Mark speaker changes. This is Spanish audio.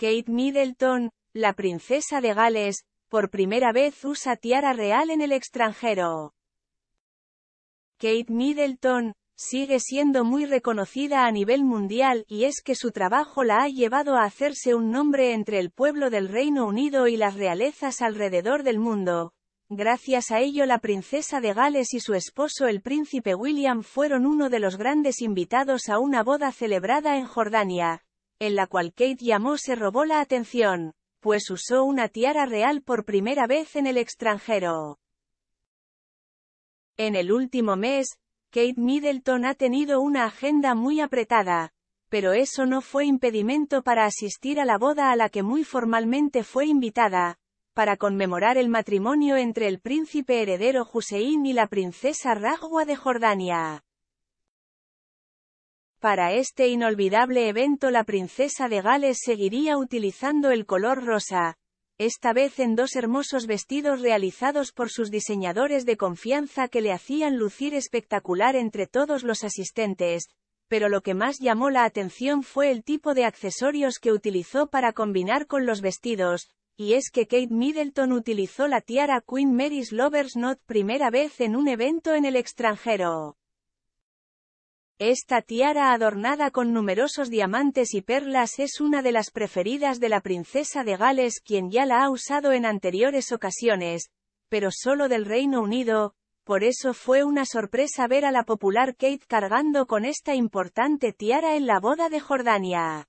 Speaker 1: Kate Middleton, la princesa de Gales, por primera vez usa tiara real en el extranjero. Kate Middleton, sigue siendo muy reconocida a nivel mundial y es que su trabajo la ha llevado a hacerse un nombre entre el pueblo del Reino Unido y las realezas alrededor del mundo. Gracias a ello la princesa de Gales y su esposo el príncipe William fueron uno de los grandes invitados a una boda celebrada en Jordania, en la cual Kate llamó se robó la atención, pues usó una tiara real por primera vez en el extranjero. En el último mes, Kate Middleton ha tenido una agenda muy apretada, pero eso no fue impedimento para asistir a la boda a la que muy formalmente fue invitada, para conmemorar el matrimonio entre el príncipe heredero Hussein y la princesa Ragwa de Jordania. Para este inolvidable evento la princesa de Gales seguiría utilizando el color rosa, esta vez en dos hermosos vestidos realizados por sus diseñadores de confianza que le hacían lucir espectacular entre todos los asistentes, pero lo que más llamó la atención fue el tipo de accesorios que utilizó para combinar con los vestidos, y es que Kate Middleton utilizó la tiara Queen Mary's Lovers Knot primera vez en un evento en el extranjero. Esta tiara adornada con numerosos diamantes y perlas es una de las preferidas de la princesa de Gales quien ya la ha usado en anteriores ocasiones, pero solo del Reino Unido, por eso fue una sorpresa ver a la popular Kate cargando con esta importante tiara en la boda de Jordania.